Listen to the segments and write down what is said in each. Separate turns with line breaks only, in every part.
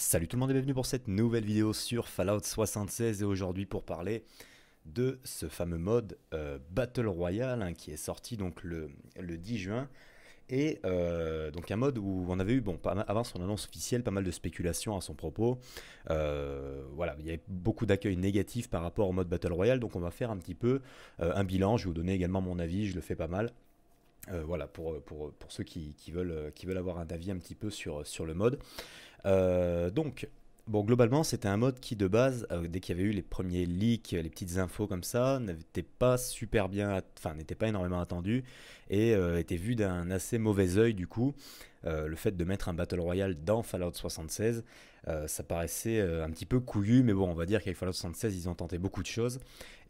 Salut tout le monde et bienvenue pour cette nouvelle vidéo sur Fallout 76 et aujourd'hui pour parler de ce fameux mode euh, Battle Royale hein, qui est sorti donc le, le 10 juin et euh, donc un mode où on avait eu, bon, avant son annonce officielle, pas mal de spéculations à son propos. Euh, voilà, il y avait beaucoup d'accueil négatif par rapport au mode Battle Royale, donc on va faire un petit peu un bilan. Je vais vous donner également mon avis, je le fais pas mal. Euh, voilà, pour, ceux qui, veulent, euh, qui veulent avoir un avis un petit peu sur, sur le mode. Euh, donc, Bon, globalement, c'était un mode qui, de base, euh, dès qu'il y avait eu les premiers leaks, les petites infos comme ça, n'était pas super bien, enfin, n'était pas énormément attendu et euh, était vu d'un assez mauvais œil, du coup. Euh, le fait de mettre un Battle Royale dans Fallout 76, ça paraissait un petit peu couillu, mais bon, on va dire qu'avec Fallout 76, ils ont tenté beaucoup de choses.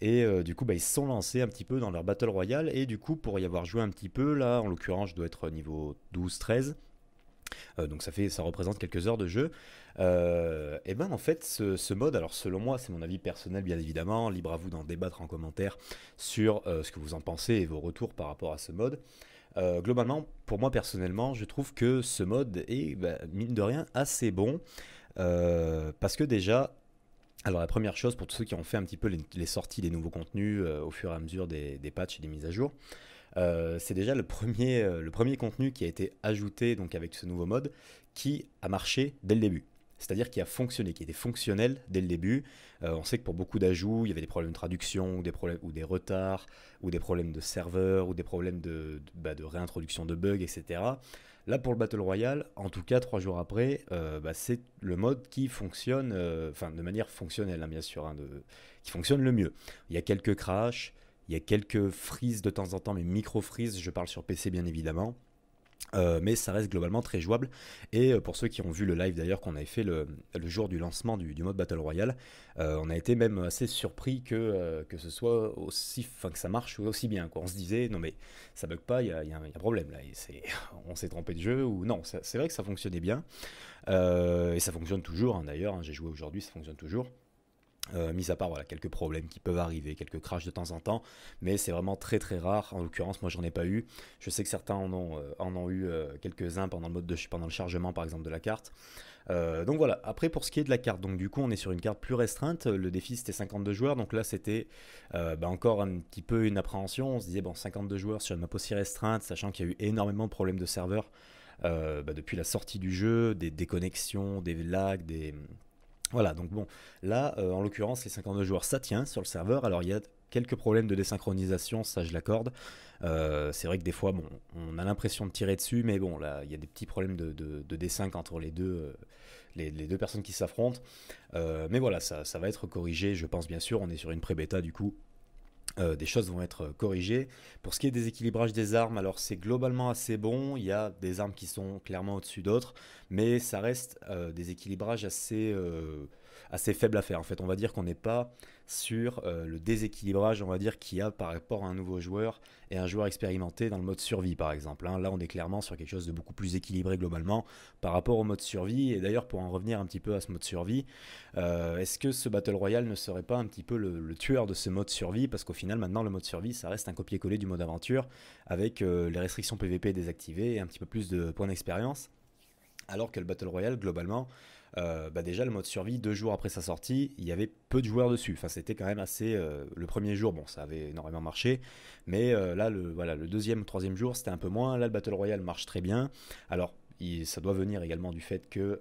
Et du coup, bah, ils se sont lancés un petit peu dans leur Battle Royale. Et du coup, pour y avoir joué un petit peu, là, en l'occurrence, je dois être niveau 12-13. Euh, donc ça fait, ça représente quelques heures de jeu. Euh, et ben en fait, ce, mode, alors selon moi, c'est mon avis personnel bien évidemment, libre à vous d'en débattre en commentaire sur euh, ce que vous en pensez et vos retours par rapport à ce mode. globalement, pour moi personnellement, je trouve que ce mode est bah, mine de rien assez bon parce que déjà alors la première chose pour tous ceux qui ont fait un petit peu les, sorties des nouveaux contenus au fur et à mesure des, des patchs et des mises à jour, euh, c'est déjà le premier, euh, le premier contenu qui a été ajouté donc avec ce nouveau mode qui a marché dès le début. C'est-à-dire qui a fonctionné, qui était fonctionnel dès le début. Euh, on sait que pour beaucoup d'ajouts, il y avait des problèmes de traduction, ou des, problèmes, ou des retards, ou des problèmes de serveur, ou des problèmes de, bah, réintroduction de bugs, etc. Là, pour le Battle Royale, en tout cas, trois jours après, bah, c'est le mode qui fonctionne, enfin, de manière fonctionnelle, hein, bien sûr, hein, de, qui fonctionne le mieux. Il y a quelques crashs, il y a quelques frises de temps en temps, mais micro-frises, je parle sur PC bien évidemment. Euh, mais ça reste globalement très jouable. Et euh, pour ceux qui ont vu le live d'ailleurs qu'on avait fait le, jour du lancement du, mode Battle Royale, euh, on a été même assez surpris que, que ce soit aussi, que ça marche aussi bien. On se disait non mais ça bug pas, il y, a, un problème là. on s'est trompé de jeu ou non. C'est vrai que ça fonctionnait bien et ça fonctionne toujours hein, d'ailleurs. Hein. J'ai joué aujourd'hui, ça fonctionne toujours. Euh, mis à part voilà, quelques problèmes qui peuvent arriver, quelques crashs de temps en temps, mais c'est vraiment très très rare. En l'occurrence, moi j'en ai pas eu. Je sais que certains en ont, euh, en ont eu euh, quelques-uns pendant le mode de pendant le chargement par exemple de la carte. donc voilà, après pour ce qui est de la carte, donc du coup on est sur une carte plus restreinte, le défi c'était 52 joueurs, donc là c'était bah, encore un petit peu une appréhension, on se disait bon 52 joueurs sur une map aussi restreinte, sachant qu'il y a eu énormément de problèmes de serveurs bah, depuis la sortie du jeu, des déconnexions, des lags, des voilà, donc bon, là, euh, en l'occurrence, les 52 joueurs, ça tient sur le serveur. Alors, il y a quelques problèmes de désynchronisation, ça je l'accorde. Euh, c'est vrai que des fois, bon, on a l'impression de tirer dessus, mais bon, là, il y a des petits problèmes de, dessin entre les deux, euh, les, deux personnes qui s'affrontent. mais voilà, ça, ça, va être corrigé, je pense bien sûr. On est sur une pré-bêta, du coup, euh, des choses vont être corrigées. Pour ce qui est des équilibrages des armes, alors c'est globalement assez bon. Il y a des armes qui sont clairement au-dessus d'autres, mais ça reste euh, des équilibrages assez euh, assez faible à faire. En fait, on va dire qu'on n'est pas sur euh, le déséquilibrage, on va dire, qu'il y a par rapport à un nouveau joueur et un joueur expérimenté dans le mode survie, par exemple. Hein. Là, on est clairement sur quelque chose de beaucoup plus équilibré globalement par rapport au mode survie. Et d'ailleurs, pour en revenir un petit peu à ce mode survie, euh, est-ce que ce Battle Royale ne serait pas un petit peu le, tueur de ce mode survie Parce qu'au final, maintenant, le mode survie, ça reste un copier-coller du mode aventure avec euh, les restrictions PVP désactivées et un petit peu plus de points d'expérience. Alors que le Battle Royale, globalement, euh, bah déjà le mode survie, deux jours après sa sortie, il y avait peu de joueurs dessus. Enfin, c'était quand même assez. Euh, le premier jour, bon, ça avait énormément marché, mais euh, là, le, voilà, le deuxième, troisième jour, c'était un peu moins. Là, le Battle Royale marche très bien. Alors, ça doit venir également du fait que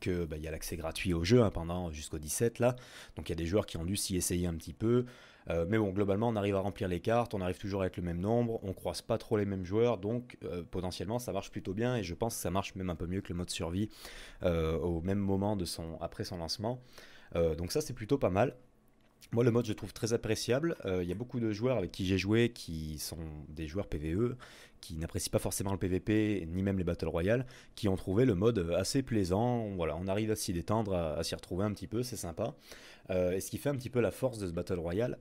que bah, y a l'accès gratuit au jeu hein, pendant jusqu'au 17 là. Donc il y a des joueurs qui ont dû s'y essayer un petit peu. Euh, mais bon, globalement, on arrive à remplir les cartes, on arrive toujours avec le même nombre, on croise pas trop les mêmes joueurs, donc euh, potentiellement ça marche plutôt bien et je pense que ça marche même un peu mieux que le mode survie euh, au même moment de son, après son lancement. donc ça c'est plutôt pas mal. Moi, le mode, je trouve très appréciable. Il y a beaucoup de joueurs avec qui j'ai joué qui sont des joueurs PVE, qui n'apprécient pas forcément le PVP, ni même les Battle Royale, qui ont trouvé le mode assez plaisant. Voilà, on arrive à s'y détendre, à, s'y retrouver un petit peu, c'est sympa. et ce qui fait un petit peu la force de ce Battle Royale,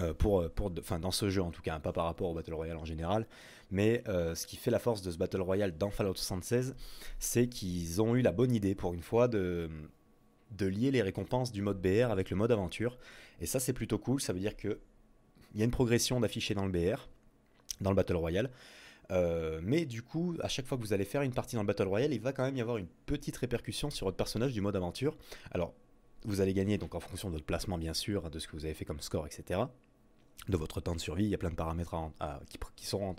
euh, pour, euh, pour, enfin, dans ce jeu en tout cas, hein, pas par rapport au Battle Royale en général, mais euh, ce qui fait la force de ce Battle Royale dans Fallout 76, c'est qu'ils ont eu la bonne idée pour une fois de, lier les récompenses du mode BR avec le mode aventure. Et ça c'est plutôt cool, ça veut dire qu'il y a une progression d'affichés dans le BR, dans le Battle Royale. mais du coup, à chaque fois que vous allez faire une partie dans le Battle Royale, il va quand même y avoir une petite répercussion sur votre personnage du mode aventure. Alors, vous allez gagner donc en fonction de votre placement bien sûr, de ce que vous avez fait comme score, etc. De votre temps de survie, il y a plein de paramètres qui, sont,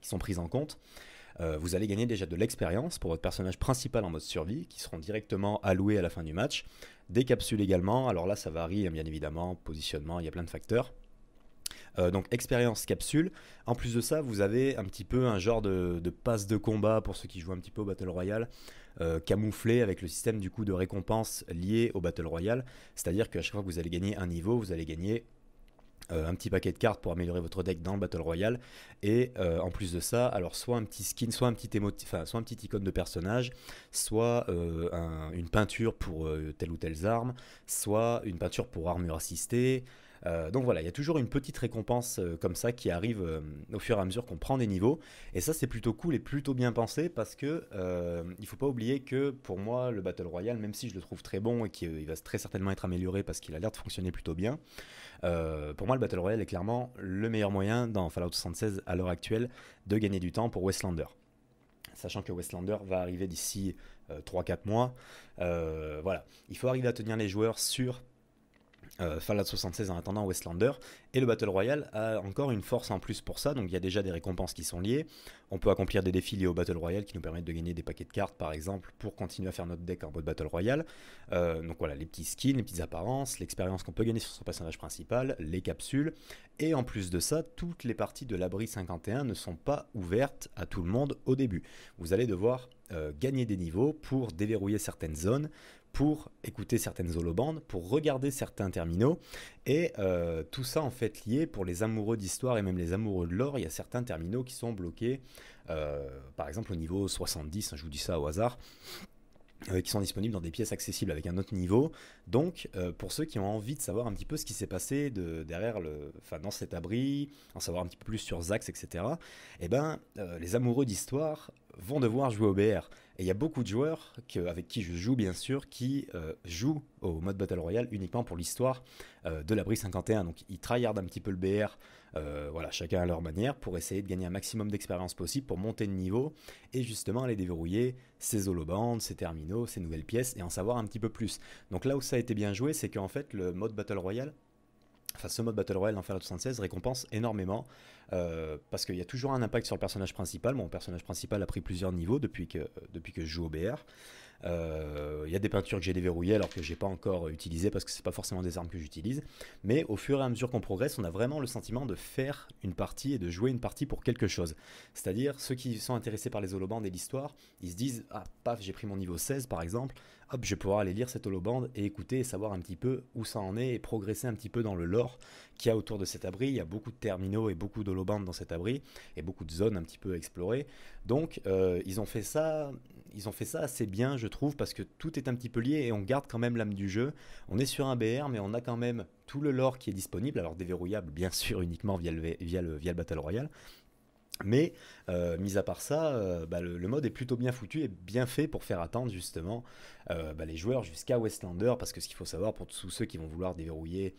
qui, sont, pris en compte. Euh, vous allez gagner déjà de l'expérience pour votre personnage principal en mode survie, qui seront directement alloués à la fin du match. Des capsules également, alors là ça varie hein, bien évidemment, positionnement, il y a plein de facteurs. Euh, donc expérience capsule. En plus de ça, vous avez un petit peu un genre de, de passe de combat pour ceux qui jouent un petit peu au Battle Royale, euh, camouflé avec le système du coup de récompense lié au Battle Royale. C'est-à-dire qu'à chaque fois que vous allez gagner un niveau, vous allez gagner euh, un petit paquet de cartes pour améliorer votre deck dans le Battle Royale. Et euh, en plus de ça, alors soit un petit skin, soit un petit, enfin, soit un petit icône de personnage, soit une peinture pour telle ou telle arme, soit une peinture pour armure assistée, euh, donc voilà, il y a toujours une petite récompense euh, comme ça qui arrive euh, au fur et à mesure qu'on prend des niveaux. Et ça, c'est plutôt cool et plutôt bien pensé parce que il faut pas oublier que pour moi, le Battle Royale, même si je le trouve très bon et qu'il va très certainement être amélioré parce qu'il a l'air de fonctionner plutôt bien, pour moi, le Battle Royale est clairement le meilleur moyen dans Fallout 76 à l'heure actuelle de gagner du temps pour Westlander sachant que Westlander va arriver d'ici 3-4 mois. voilà, il faut arriver à tenir les joueurs sur euh, Fallout 76 en attendant Westlander. Et le Battle Royale a encore une force en plus pour ça, donc il y a déjà des récompenses qui sont liées. On peut accomplir des défis liés au Battle Royale qui nous permettent de gagner des paquets de cartes par exemple pour continuer à faire notre deck en mode Battle Royale. Euh, donc voilà, les petits skins, les petites apparences, l'expérience qu'on peut gagner sur son personnage principal, les capsules. Et en plus de ça, toutes les parties de l'abri 51 ne sont pas ouvertes à tout le monde au début. Vous allez devoir euh, gagner des niveaux, pour déverrouiller certaines zones, pour écouter certaines holobandes, pour regarder certains terminaux. Et euh, tout ça en fait lié pour les amoureux d'histoire et même les amoureux de l'or. Il y a certains terminaux qui sont bloqués, euh, par exemple au niveau 70, hein, je vous dis ça au hasard. Euh, qui sont disponibles dans des pièces accessibles avec un autre niveau. Donc, euh, pour ceux qui ont envie de savoir un petit peu ce qui s'est passé de, derrière le, enfin, dans cet abri, en savoir un petit peu plus sur Zax, etc., eh ben, euh, les amoureux d'histoire vont devoir jouer au BR. Et il y a beaucoup de joueurs avec qui je joue, bien sûr, qui jouent au mode Battle Royale uniquement pour l'histoire de l'abri 51. Donc, ils tryhardent un petit peu le BR euh, voilà, chacun à leur manière, pour essayer de gagner un maximum d'expérience possible, pour monter de niveau et justement aller déverrouiller ces holobandes, ces terminaux, ces nouvelles pièces et en savoir un petit peu plus. Donc là où ça a été bien joué, c'est qu'en fait le mode Battle Royale enfin ce mode Battle Royale dans Fallout 76 récompense énormément euh, parce qu'il y a toujours un impact sur le personnage principal. Mon personnage principal a pris plusieurs niveaux depuis que, depuis que je joue au BR. Euh, il y a des peintures que j'ai déverrouillées alors que j'ai pas encore utilisé parce que c'est pas forcément des armes que j'utilise. Mais au fur et à mesure qu'on progresse, on a vraiment le sentiment de faire une partie et de jouer une partie pour quelque chose. C'est-à-dire ceux qui sont intéressés par les holobandes et l'histoire, ils se disent ah paf j'ai pris mon niveau 16 par exemple, hop je vais pouvoir aller lire cette holobande et écouter et savoir un petit peu où ça en est et progresser un petit peu dans le lore qu'il y a autour de cet abri. Il y a beaucoup de terminaux et beaucoup d'holobandes dans cet abri et beaucoup de zones un petit peu explorées. Donc euh, ils ont fait ça ils ont fait ça assez bien, je trouve, parce que tout est un petit peu lié et on garde quand même l'âme du jeu. On est sur un BR, mais on a quand même tout le lore qui est disponible, alors déverrouillable bien sûr uniquement via le, via le, Battle Royale. Mais euh, mis à part ça, euh, bah, le, mode est plutôt bien foutu et bien fait pour faire attendre justement euh, bah, les joueurs jusqu'à Westlander, parce que ce qu'il faut savoir pour tous ceux qui vont vouloir déverrouiller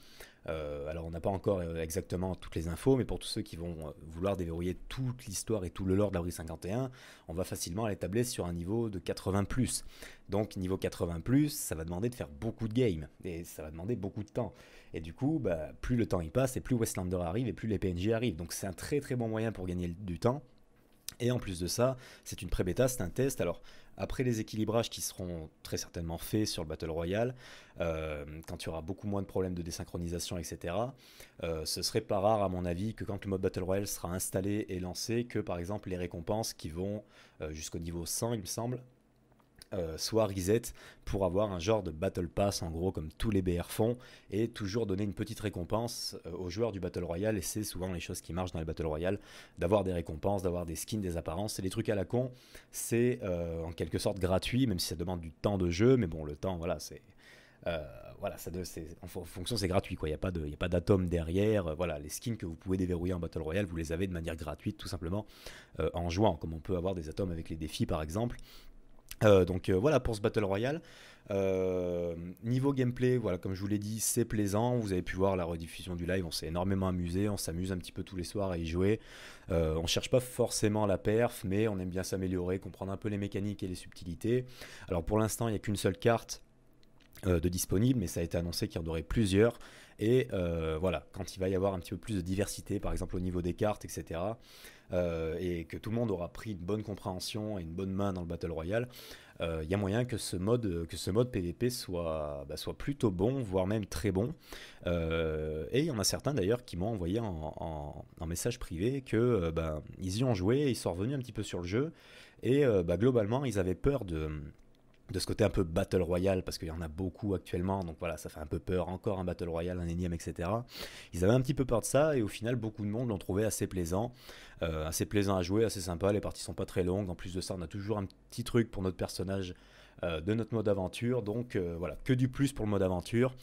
euh, alors on n'a pas encore euh, exactement toutes les infos, mais pour tous ceux qui vont euh, vouloir déverrouiller toute l'histoire et tout le lore de la 51, on va facilement tabler sur un niveau de 80 ⁇ Donc niveau 80 ⁇ ça va demander de faire beaucoup de games, et ça va demander beaucoup de temps. Et du coup, bah, plus le temps y passe, et plus Westlander arrive, et plus les PNJ arrivent. Donc c'est un très très bon moyen pour gagner du temps. Et en plus de ça, c'est une pré-bêta, c'est un test. Alors, après les équilibrages qui seront très certainement faits sur le Battle Royale, euh, quand il y aura beaucoup moins de problèmes de désynchronisation, etc., ce euh, ce serait pas rare, à mon avis, que quand le mode Battle Royale sera installé et lancé, que par exemple les récompenses qui vont euh, jusqu'au niveau 100, il me semble, euh, soit reset pour avoir un genre de Battle Pass en gros comme tous les BR font et toujours donner une petite récompense euh, aux joueurs du Battle Royale et c'est souvent les choses qui marchent dans les Battle Royale d'avoir des récompenses, d'avoir des skins, des apparences, c'est des trucs à la con, c'est euh, en quelque sorte gratuit même si ça demande du temps de jeu mais bon le temps voilà c'est voilà, ça en fonction, c'est gratuit. quoi Il n'y a pas d'atome derrière. voilà, les skins que vous pouvez déverrouiller en Battle Royale, vous les avez de manière gratuite, tout simplement, en jouant, comme on peut avoir des atomes avec les défis, par exemple. Euh, donc euh, voilà pour ce Battle Royale. Euh, niveau gameplay, voilà, comme je vous l'ai dit, c'est plaisant. Vous avez pu voir la rediffusion du live, on s'est énormément amusé, on s'amuse un petit peu tous les soirs à y jouer. on cherche pas forcément la perf, mais on aime bien s'améliorer, comprendre un peu les mécaniques et les subtilités. Alors pour l'instant, il n'y a qu'une seule carte de disponible, mais ça a été annoncé qu'il y en aurait plusieurs. Et euh, voilà, quand il va y avoir un petit peu plus de diversité, par exemple au niveau des cartes, etc., euh, et que tout le monde aura pris une bonne compréhension et une bonne main dans le Battle Royale, il euh, y a moyen que ce mode, que ce mode PvP soit, bah, soit plutôt bon, voire même très bon. et il y en a certains d'ailleurs qui m'ont envoyé en, message privé que ben, ils y ont joué, ils sont revenus un petit peu sur le jeu, et bah, globalement ils avaient peur de de ce côté un peu battle royale parce qu'il y en a beaucoup actuellement donc voilà ça fait un peu peur encore un battle royale un énième etc ils avaient un petit peu peur de ça et au final beaucoup de monde l'ont trouvé assez plaisant euh, assez plaisant à jouer assez sympa les parties sont pas très longues en plus de ça on a toujours un petit truc pour notre personnage euh, de notre mode aventure. Donc euh, voilà, que du plus pour le mode aventure.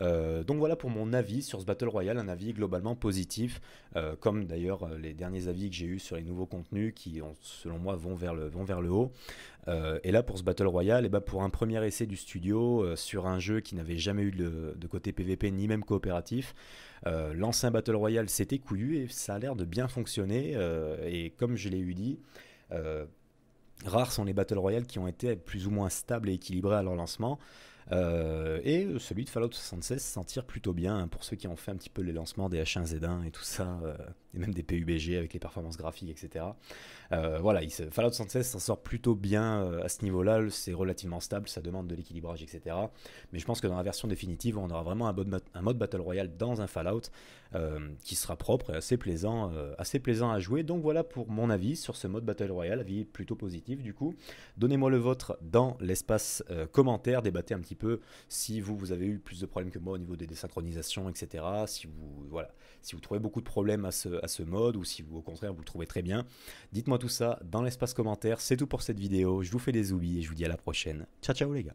Euh, donc voilà pour mon avis sur ce Battle Royale, un avis globalement positif, comme d'ailleurs les derniers avis que j'ai eu sur les nouveaux contenus qui, selon moi, vont vers le, vers le haut. et là pour ce Battle Royale, et bah pour un premier essai du studio sur un jeu qui n'avait jamais eu de, côté PVP ni même coopératif, l'ancien Battle Royale s'était coulu et ça a l'air de bien fonctionner. et comme je l'ai eu dit, Rares sont les Battle Royale qui ont été plus ou moins stables et équilibrés à leur lancement. Euh, et celui de Fallout 76 s'en tire plutôt bien hein, pour ceux qui ont fait un petit peu les lancements des H1Z1 et tout ça, euh, et même des PUBG avec les performances graphiques, etc. Euh, voilà, Fallout 76 s'en sort plutôt bien à ce niveau-là, c'est relativement stable, ça demande de l'équilibrage, etc. Mais je pense que dans la version définitive, on aura vraiment un mode, un mode Battle Royale dans un Fallout qui sera propre et assez plaisant, assez plaisant à jouer. Donc voilà pour mon avis sur ce mode Battle Royale, avis plutôt positif du coup. Donnez-moi le vôtre dans l'espace commentaire, débattez un petit peu si vous, vous avez eu plus de problèmes que moi au niveau des désynchronisations, etc. Si vous, voilà, si vous trouvez beaucoup de problèmes à ce, à ce mode ou si vous, au contraire, vous le trouvez très bien. Dites-moi tout ça dans l'espace commentaire. C'est tout pour cette vidéo. Je vous fais des oublis et je vous dis à la prochaine. Ciao, ciao les gars.